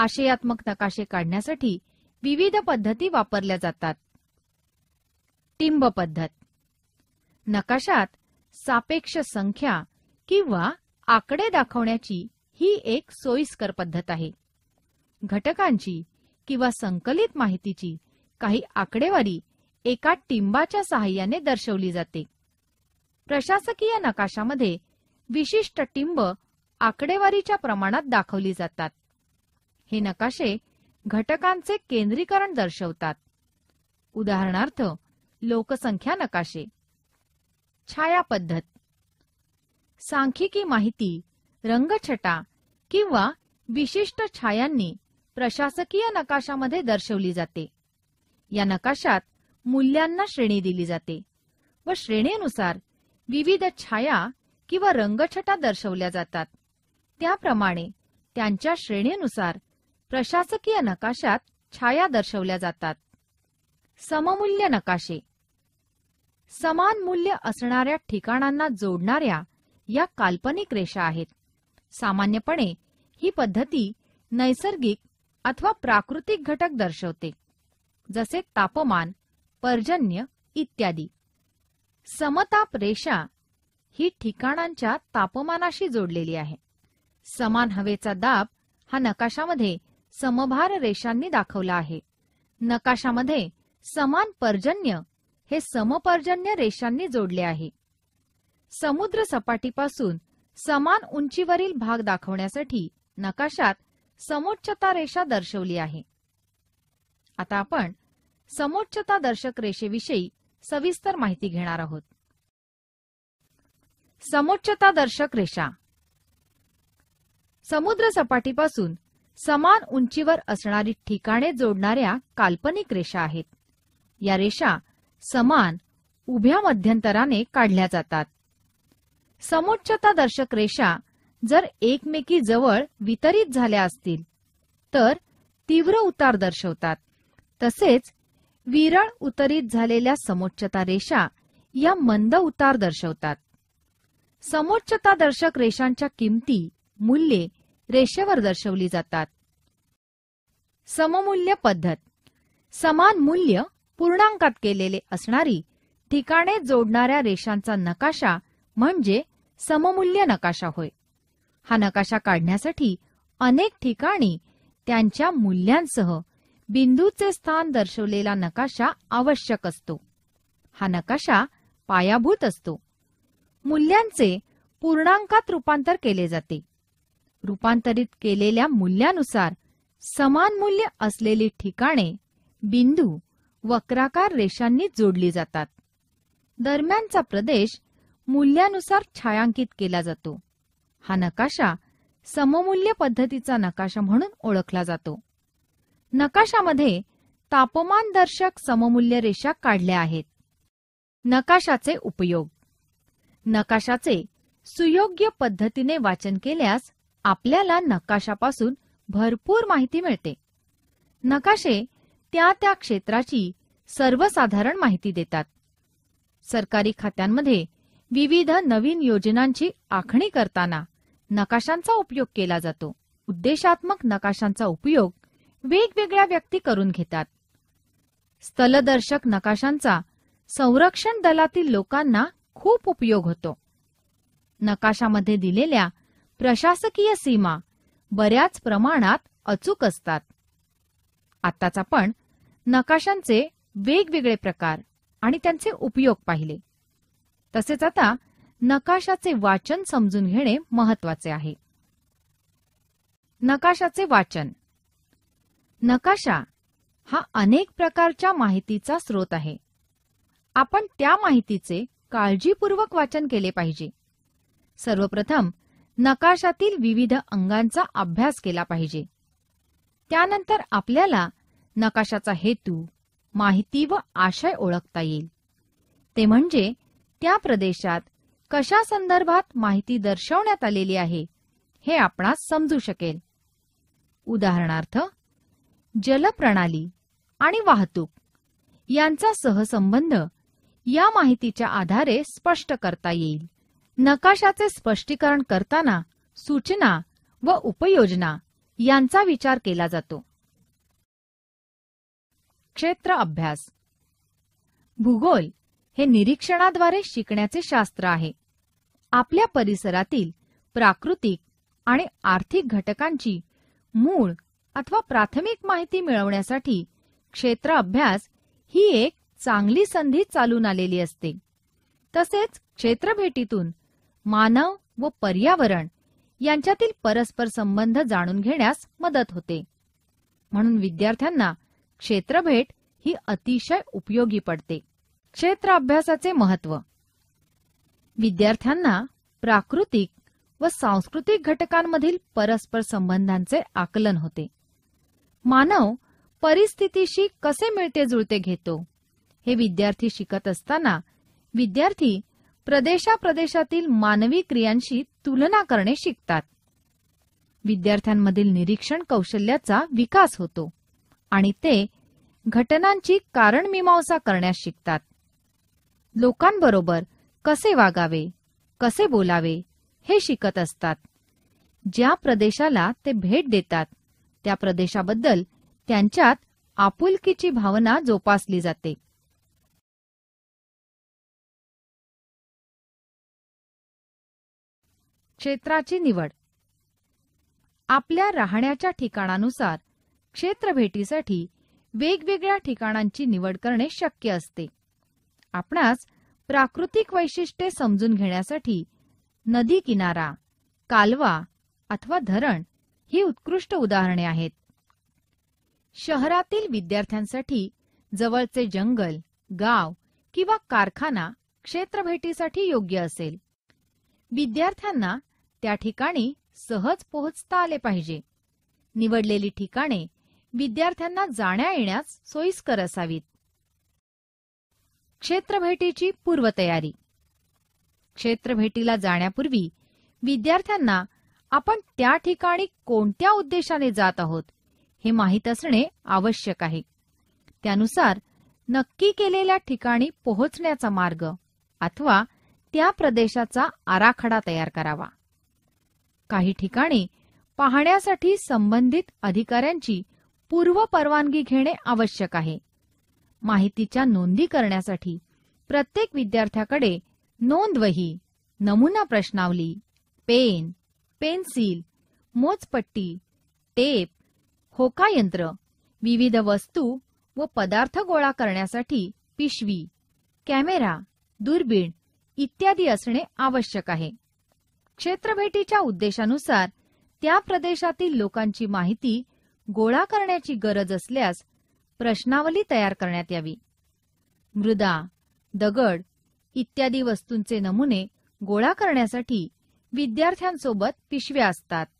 आशयात्मक नकाशे काढण्यासाठी विविध पद्धती वापरल्या जातात टिंब पद्धत नकाशात सापेक्ष संख्या किंवा आकडे दाखवण्याची ही एक सोयीस्कर पद्धत आहे घटकांची किंवा संकलित माहितीची काही आकडेवारी एका टिंबाच्या सहाय्याने दर्शवली जाते प्रशासकीय नकाशामध्ये विशिष्ट टिंब आकडेवारीच्या प्रमाणात दाखवली जातात हे नकाशे घटकांचे केंद्रीकरण दर्शवतात उदाहरणार्थ लोकसंख्या नकाशे छाया पद्धत सांख्यिकी माहिती रंगछटा किंवा विशिष्ट छायांनी प्रशासकीय नकाशामध्ये दर्शवली जाते या नकाशात मूल्यांना श्रेणी दिली जाते व श्रेणीनुसार विविध छाया किंवा रंगछटा दर्शवल्या जातात त्याप्रमाणे त्यांच्या श्रेणीनुसार प्रशासकीय नकाशात छाया दर्शवल्या जातात सममूल्य नकाशे समान मूल्य असणाऱ्या ठिकाणांना जोडणाऱ्या या काल्पनिक रेषा आहेत सामान्यपणे ही पद्धती नैसर्गिक अथवा प्राकृतिक घटक दर्शवते जसे तापमान पर्जन्य इत्यादी समताप रेषा ही ठिकाणांच्या तापमानाशी जोडलेली आहे समान हवेचा दाब हा नकाशामध्ये समभार रेषांनी दाखवला आहे नकाशामध्ये समान पर्जन्य हे समपर्जन्य रेषांनी जोडले आहे समुद्र सपाटीपासून समान उंचीवरील भाग दाखवण्यासाठी नकाशात समोच्चता रेषा दर्शवली आहे आता आपण समोच्चता दर्शक रेषेविषयी सविस्तर माहिती घेणार आहोत समोच्चता दर्शक रेषा समुद्र सपाटीपासून समान उंचीवर असणारी ठिकाणे जोडणाऱ्या काल्पनिक रेषा आहेत या रेषा समान उभ्या मध्यंतराने काढल्या जातात समोच्चता दर्शक रेषा जर एकमेकी जवळ वितरित झाल्या असतील तर तीव्र उतार दर्शवतात तसेच विरळ उतरित झालेल्या समोच्चता रेषा या मंद उतार दर्शवतात समोच्चता दर्शक रेषांच्या किमती मूल्ये रेषेवर दर्शवली जातात सममूल्य पद्धत समान मूल्य पूर्णांकात केलेले असणारी ठिकाणे जोडणाऱ्या रेषांचा नकाशा म्हणजे सममूल्य नकाशा होय हा नकाशा काढण्यासाठी अनेक ठिकाणी त्यांच्या मूल्यांसह बिंदूचे स्थान दर्शवलेला नकाशा आवश्यक असतो हा नकाशा पायाभूत असतो मूल्यांचे पूर्णांकात रूपांतर केले जाते रूपांतरित केलेल्या मूल्यानुसार समान मूल्य असलेली ठिकाणे बिंदू वक्राकार रेषांनी जोडली जातात दरम्यानचा प्रदेश मूल्यानुसार छायांकित केला जातो हा नकाशा सममूल्य पद्धतीचा नकाशा म्हणून ओळखला जातो नकाशामध्ये तापमानदर्शक सममूल्य रेषा काढल्या आहेत नकाशाचे उपयोग नकाशाचे सुयोग्य पद्धतीने वाचन केल्यास आपल्याला नकाशापासून भरपूर माहिती मिळते नकाशे त्या त्या क्षेत्राची सर्वसाधारण माहिती देतात सरकारी खात्यांमध्ये विविध नवीन योजनांची आखणी करताना नकाशांचा उपयोग केला जातो उद्देशात्मक नकाशांचा उपयोग वेगवेगळ्या व्यक्ती करून घेतात स्थलदर्शक नकाशांचा संरक्षण दलातील लोकांना खूप उपयोग होतो नकाशामध्ये दिलेल्या प्रशासकीय सीमा बऱ्याच प्रमाणात अचूक असतात आताच आपण नकाशांचे वेगवेगळे प्रकार आणि त्यांचे उपयोग पाहिले तसेच आता नकाशाचे वाचन समजून घेणे महत्वाचे आहे नकाशाचे वाचन नकाशा हा अनेक प्रकारच्या माहितीचा स्रोत आहे आपण त्या माहितीचे काळजीपूर्वक वाचन केले पाहिजे सर्वप्रथम नकाशातील विविध अंगांचा अभ्यास केला पाहिजे त्यानंतर आपल्याला नकाशाचा हेतू माहिती व आशय ओळखता येईल ते म्हणजे त्या प्रदेशात कशा संदर्भात माहिती दर्शवण्यात आलेली आहे हे आपणास समजू शकेल उदाहरणार्थ जलप्रणाली आणि वाहतूक यांचा सहसंबंध या माहितीच्या आधारे स्पष्ट करता येईल नकाशाचे स्पष्टीकरण करताना सूचना व उपयोजना यांचा विचार केला जातो क्षेत्र अभ्यास भूगोल हे निरीक्षणाद्वारे शिकण्याचे शास्त्र आहे आपल्या परिसरातील प्राकृतिक आणि आर्थिक घटकांची मूळ अथवा प्राथमिक माहिती मिळवण्यासाठी क्षेत्र अभ्यास ही एक चांगली संधी चालून आलेली असते तसेच क्षेत्रभेटीतून मानव व पर्यावरण यांच्यातील परस्पर संबंध जाणून घेण्यास मदत होते म्हणून विद्यार्थ्यांना क्षेत्रभेट ही अतिशय उपयोगी पडते क्षेत्र अभ्यासाचे महत्व विद्यार्थ्यांना प्राकृतिक व सांस्कृतिक घटकांमधील परस्पर संबंधांचे आकलन होते मानव परिस्थितीशी कसे मिळते जुळते घेतो हे विद्यार्थी शिकत असताना विद्यार्थी प्रदेशाप्रदेशातील मानवी क्रियांशी तुलना करणे शिकतात विद्यार्थ्यांमधील निरीक्षण कौशल्याचा विकास होतो आणि ते घटनांची कारणमीमांसा करण्यास शिकतात लोकांबरोबर कसे वागावे कसे बोलावे हे शिकत असतात ज्या प्रदेशाला ते भेट देतात त्या प्रदेशाबद्दल त्यांच्यात आपुलकीची भावना जोपासली जाते क्षेत्राची निवड आपल्या राहण्याच्या ठिकाणानुसार क्षेत्रभेटीसाठी वेगवेगळ्या ठिकाणांची निवड करणे शक्य असते आपणास प्राकृतिक वैशिष्ट्ये समजून घेण्यासाठी नदी किनारा कालवा अथवा धरण ही उत्कृष्ट उदाहरणे आहेत शहरातील विद्यार्थ्यांसाठी जवळचे जंगल गाव किंवा कारखाना क्षेत्रभेटीसाठी योग्य असेल विद्यार्थ्यांना त्या ठिकाणी सहज पोहोचता आले पाहिजे निवडलेली ठिकाणे विद्यार्थ्यांना जाण्या येण्यास सोयीस्कर असावीत क्षेत्रभेटीची पूर्वतयारी क्षेत्रभेटीला जाण्यापूर्वी विद्यार्थ्यांना आपण त्या ठिकाणी कोणत्या उद्देशाने जात आहोत हे माहीत असणे आवश्यक आहे त्यानुसार नक्की केलेल्या ठिकाणी पोहोचण्याचा मार्ग अथवा त्या प्रदेशाचा आराखडा तयार करावा काही ठिकाणी पाहण्यासाठी संबंधित अधिकाऱ्यांची पूर्व परवानगी घेणे आवश्यक आहे माहितीच्या नोंदी करण्यासाठी प्रत्येक विद्यार्थ्याकडे नोंदवही नमुना प्रश्नावली पेन पेन्सिल मोजपट्टी टेप होका यंत्र विविध वस्तू व पदार्थ गोळा करण्यासाठी पिशवी कॅमेरा दुर्बीण इत्यादी असणे आवश्यक आहे क्षेत्रभेटीच्या उद्देशानुसार त्या प्रदेशातील लोकांची माहिती गोळा करण्याची गरज असल्यास प्रश्नावली तयार करण्यात यावी मृदा दगड इत्यादी वस्तूंचे नमुने गोळा करण्यासाठी विद्यार्थ्यांसोबत पिशव्या असतात